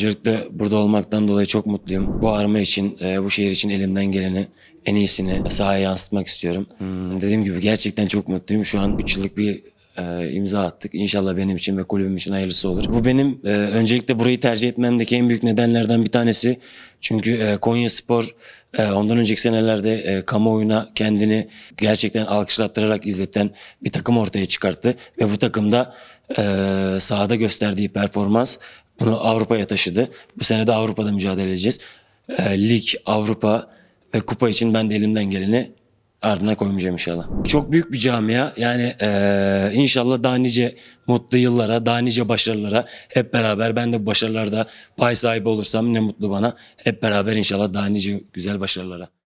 Öncelikle burada olmaktan dolayı çok mutluyum. Bu arma için, e, bu şehir için elimden geleni, en iyisini sahaya yansıtmak istiyorum. Hmm, dediğim gibi gerçekten çok mutluyum. Şu an 3 yıllık bir e, imza attık. İnşallah benim için ve kulübüm için hayırlısı olur. Bu benim e, öncelikle burayı tercih etmemdeki en büyük nedenlerden bir tanesi. Çünkü e, Konya Spor e, ondan önceki senelerde e, kamuoyuna kendini gerçekten alkışlattırarak izleten bir takım ortaya çıkarttı. Ve bu takımda e, sahada gösterdiği performans bunu Avrupa'ya taşıdı. Bu sene de Avrupa'da mücadele edeceğiz. E, lig, Avrupa ve kupa için ben de elimden geleni ardına koymayacağım inşallah. Çok büyük bir camia yani e, inşallah daha nice mutlu yıllara, daha nice başarılara hep beraber ben de bu başarılarda pay sahibi olursam ne mutlu bana. Hep beraber inşallah daha nice güzel başarılara.